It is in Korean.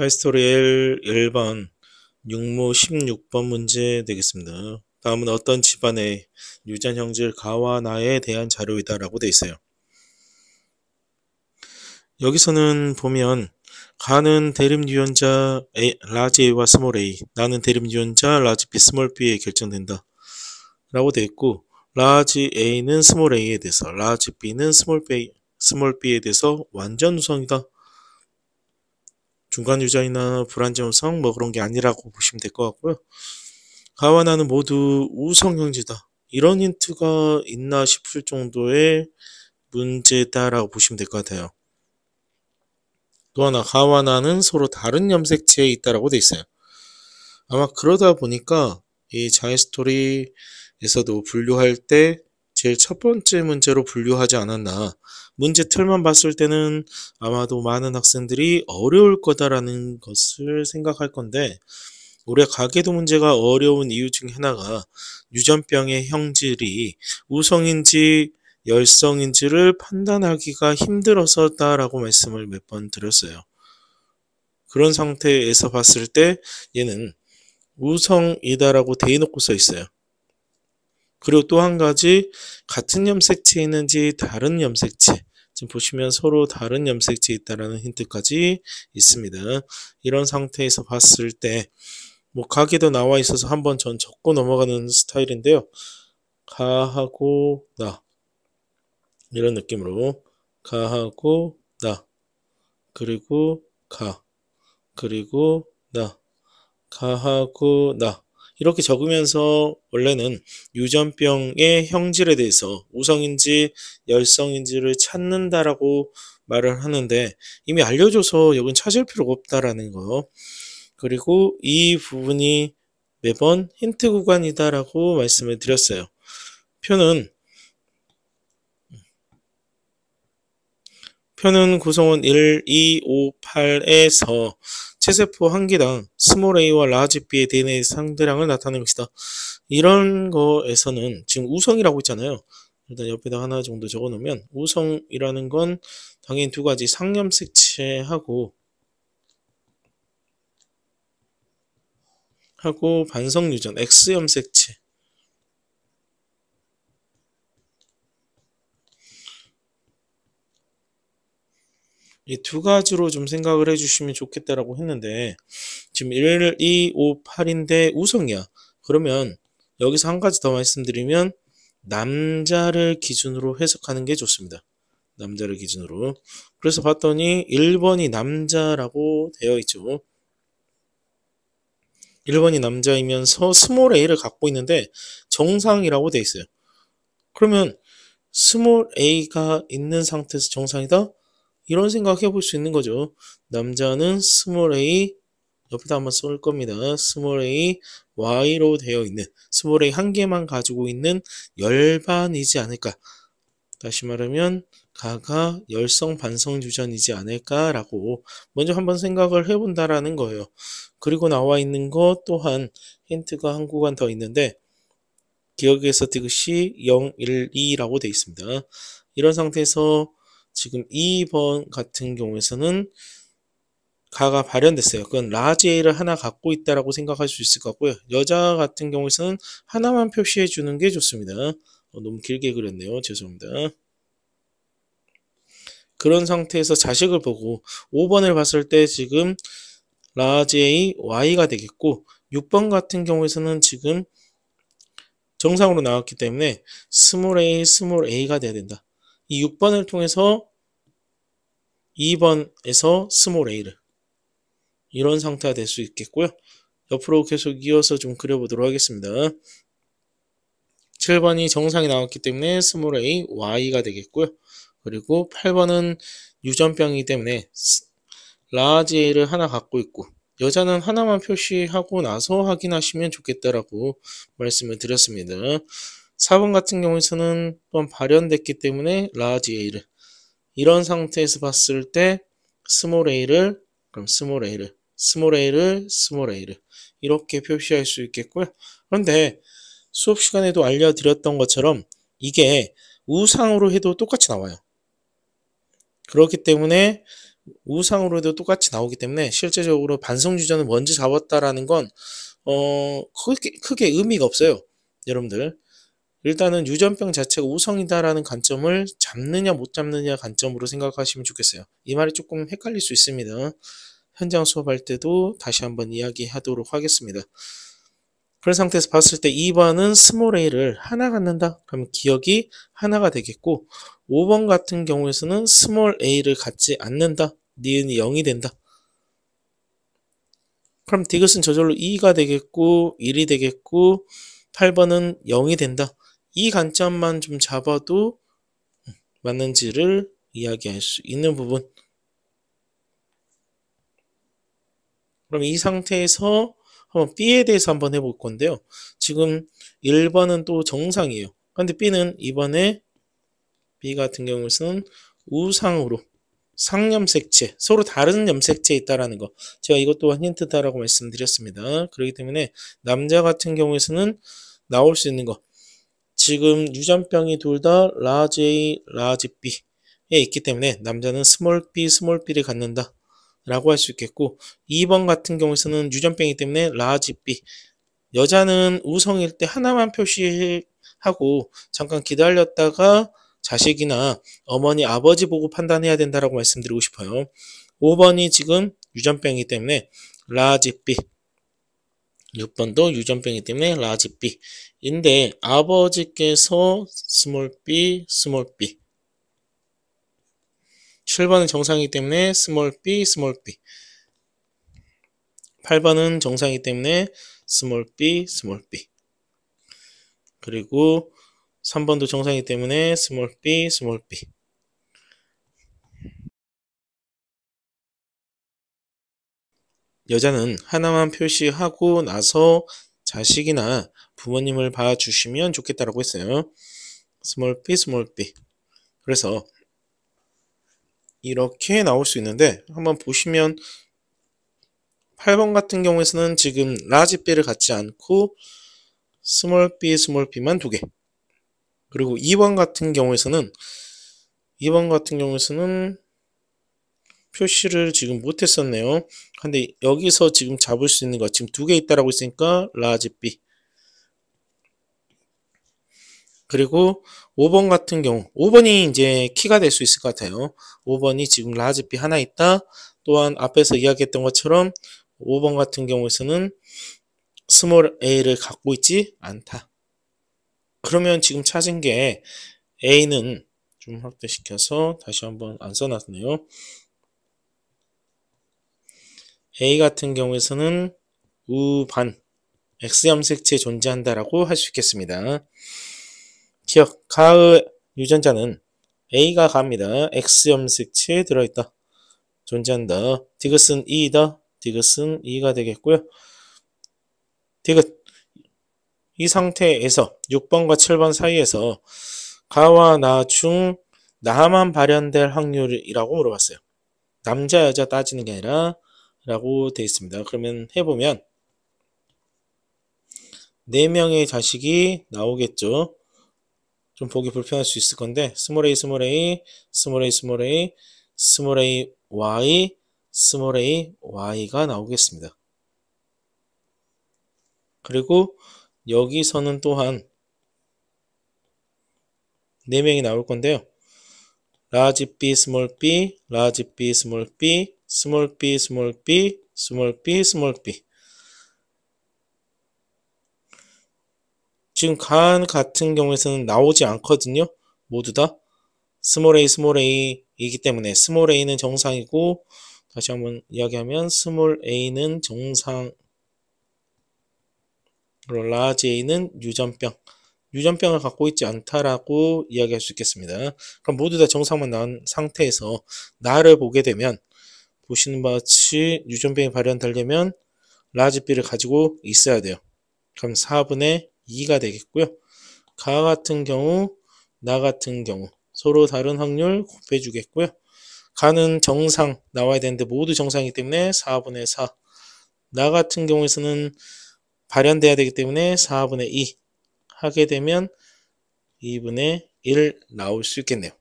차이스토리엘 1번 6모 16번 문제 되겠습니다. 다음은 어떤 집안의 유전 형질 가와 나에 대한 자료이다 라고 되어 있어요. 여기서는 보면 가는 대립유전자 A, 라지 A와 스몰 A, 나는 대립유전자 라지 B, 스몰 B에 결정된다 라고 되어 있고 라지 A는 스몰 A에 대해서, 라지 B는 스몰 B, 스몰 B에 대해서 완전 우성이다 중간 유전이나 불안정성 뭐 그런 게 아니라고 보시면 될 것 같고요. 가와 나는 모두 우성형제다. 이런 힌트가 있나 싶을 정도의 문제다라고 보시면 될 것 같아요. 또 하나 가와 나는 서로 다른 염색체에 있다라고 돼 있어요. 아마 그러다 보니까 이 자이 스토리에서도 분류할 때 제일 첫 번째 문제로 분류하지 않았나. 문제 틀만 봤을 때는 아마도 많은 학생들이 어려울 거다라는 것을 생각할 건데, 올해 가계도 문제가 어려운 이유 중 하나가 유전병의 형질이 우성인지 열성인지를 판단하기가 힘들어서다라고 말씀을 몇 번 드렸어요. 그런 상태에서 봤을 때 얘는 우성이다라고 대놓고 써 있어요. 그리고 또 한 가지 같은 염색체 있는지 다른 염색체 지금 보시면 서로 다른 염색체 있다라는 힌트까지 있습니다. 이런 상태에서 봤을 때 뭐 가게도 나와 있어서 한번 전 적고 넘어가는 스타일인데요. 가하고 나 이런 느낌으로 가하고 나 그리고 가 그리고 나 가하고 나 이렇게 적으면서 원래는 유전병의 형질에 대해서 우성인지 열성인지를 찾는다라고 말을 하는데 이미 알려줘서 여긴 찾을 필요가 없다라는 거요. 그리고 이 부분이 매번 힌트 구간이다라고 말씀을 드렸어요. 표는 표는 구성원 1, 2, 5, 8에서 체세포 한 개당 스몰 a와 라지 b의 DNA 상대량을 나타낸 것이다. 이런 거에서는 지금 우성이라고 있잖아요. 일단 옆에다 하나 정도 적어놓으면 우성이라는 건 당연히 두 가지 상염 색체하고 하고 반성 유전 X 염색체 이두 가지로 좀 생각을 해주시면 좋겠다라고 했는데 지금 1, 2, 5, 8인데 우성이야. 그러면 여기서 한 가지 더 말씀드리면 남자를 기준으로 해석하는 게 좋습니다. 남자를 기준으로. 그래서 봤더니 1번이 남자라고 되어 있죠. 1번이 남자이면서 스몰 A를 갖고 있는데 정상이라고 되어 있어요. 그러면 스몰 A가 있는 상태에서 정상이다? 이런 생각해 볼 수 있는 거죠. 남자는 스몰 a 옆에다 한번 쏠 겁니다. 스몰 a y로 되어 있는 스몰 a 한 개만 가지고 있는 열반이지 않을까. 다시 말하면 가가 열성 반성 주전이지 않을까라고 먼저 한번 생각을 해본다라는 거예요. 그리고 나와 있는 것 또한 힌트가 한 구간 더 있는데 기억에서 디귿이 0, 1, 2라고 되어 있습니다. 이런 상태에서 지금 2번 같은 경우에서는 가가 발현됐어요. 그건 라지에를 하나 갖고 있다라고 생각할 수 있을 것 같고요. 여자 같은 경우에는 서 하나만 표시해 주는 게 좋습니다. 어, 너무 길게 그렸네요. 죄송합니다. 그런 상태에서 자식을 보고 5번을 봤을 때 지금 라지에이 y가 되겠고 6번 같은 경우에서는 지금 정상으로 나왔기 때문에 스몰 a, 스몰 a가 돼야 된다. 이 6번을 통해서 2번에서 스몰 A를 이런 상태가 될 수 있겠고요. 옆으로 계속 이어서 좀 그려보도록 하겠습니다. 7번이 정상이 나왔기 때문에 스몰 A, Y가 되겠고요. 그리고 8번은 유전병이기 때문에 라지 A를 하나 갖고 있고 여자는 하나만 표시하고 나서 확인하시면 좋겠다라고 말씀을 드렸습니다. 4번 같은 경우에서는 또한 발현됐기 때문에 라지 r g a를 이런 상태에서 봤을 때스 m a l 를 그럼 스 m a l 를스 m a l 를스 m a l a를 이렇게 표시할 수 있겠고요. 그런데 수업 시간에도 알려드렸던 것처럼 이게 우상으로 해도 똑같이 나와요. 그렇기 때문에 우상으로 해도 똑같이 나오기 때문에 실제적으로 반성주전을 먼저 잡았다라는 건 어, 크게, 크게 의미가 없어요. 여러분들. 일단은 유전병 자체가 우성이다라는 관점을 잡느냐 못 잡느냐 관점으로 생각하시면 좋겠어요. 이 말이 조금 헷갈릴 수 있습니다. 현장 수업할 때도 다시 한번 이야기하도록 하겠습니다. 그런 상태에서 봤을 때 2번은 스몰 A를 하나 갖는다. 그러면 기억이 하나가 되겠고 5번 같은 경우에서는 스몰 A를 갖지 않는다. 니은이 0이 된다. 그럼 디귿은 저절로 2가 되겠고 1이 되겠고 8번은 0이 된다. 이 관점만 좀 잡아도 맞는지를 이야기할 수 있는 부분. 그럼 이 상태에서 한번 B에 대해서 한번 해볼 건데요. 지금 1번은 또 정상이에요. 그런데 B는 이번에 B 같은 경우는 에 우상으로 상염색체, 서로 다른 염색체에 있다라는 거. 제가 이것 또한 힌트다라고 말씀드렸습니다. 그렇기 때문에 남자 같은 경우에는 나올 수 있는 거. 지금 유전병이 둘 다 라지 A, 라지 B에 있기 때문에 남자는 스몰 B, 스몰 B를 갖는다. 라고 할 수 있겠고 2번 같은 경우에서는 유전병이기 때문에 라지 B 여자는 우성일 때 하나만 표시하고 잠깐 기다렸다가 자식이나 어머니, 아버지 보고 판단해야 된다라고 말씀드리고 싶어요. 5번이 지금 유전병이기 때문에 라지 B 6번도 유전병이기 때문에 라지 B인데 아버지께서 스몰 B, 스몰 B 7번은 정상이기 때문에 스몰 B, 스몰 B 8번은 정상이기 때문에 스몰 B, 스몰 B 그리고 3번도 정상이기 때문에 스몰 B, 스몰 B 여자는 하나만 표시하고 나서 자식이나 부모님을 봐주시면 좋겠다라고 했어요. small p, small p. 그래서 이렇게 나올 수 있는데 한번 보시면 8번 같은 경우에는 지금 라지 B를 갖지 않고 스몰 B, 스몰 B만 두 개. 그리고 2번 같은 경우에서는 2번 같은 경우에서는 표시를 지금 못했었네요. 근데 여기서 지금 잡을 수 있는 거 지금 두 개 있다라고 했으니까 라지 B 그리고 5번 같은 경우 5번이 이제 키가 될 수 있을 것 같아요. 5번이 지금 라지 B 하나 있다. 또한 앞에서 이야기했던 것처럼 5번 같은 경우에서는 스몰 A를 갖고 있지 않다. 그러면 지금 찾은 게 A는 좀 확대시켜서 다시 한번 안 써놨네요. A 같은 경우에서는 우반 X 염색체 존재한다라고 할 수 있겠습니다. 기억 가의 유전자는 A가 갑니다. X 염색체에 들어있다. 존재한다. 디귿은 E이다. 디귿은 E가 되겠고요. 디귿 이 상태에서 6번과 7번 사이에서 가와 나 중 나만 발현될 확률이라고 물어봤어요. 남자 여자 따지는 게 아니라 라고 되어 있습니다. 그러면 해보면 4명의 자식이 나오겠죠. 좀 보기 불편할 수 있을 건데 스몰 a 스몰 a 스몰 a 스몰 a 스몰 a y 스몰 a y가 나오겠습니다. 그리고 여기서는 또한 4명이 나올 건데요. 라지 b 스몰 b 라지 b 스몰 b small b, small b, small b, small b. 지금 간 같은 경우에서는 나오지 않거든요. 모두 다. 스몰 a, 스몰 a이기 때문에 스몰 a는 정상이고 다시 한번 이야기하면 스몰 a는 정상 그리고 라지 a는 유전병 유전병을 갖고 있지 않다라고 이야기할 수 있겠습니다. 그럼 모두 다 정상만 나온 상태에서 나를 보게 되면 보시는 바와 같이 유전병이 발현되려면 라즈 B를 가지고 있어야 돼요. 그럼 4분의 2가 되겠고요. 가 같은 경우, 나 같은 경우 서로 다른 확률 곱해주겠고요. 가는 정상 나와야 되는데 모두 정상이기 때문에 4분의 4. 나 같은 경우에서는 발현돼야 되기 때문에 4분의 2 하게 되면 2분의 1 나올 수 있겠네요.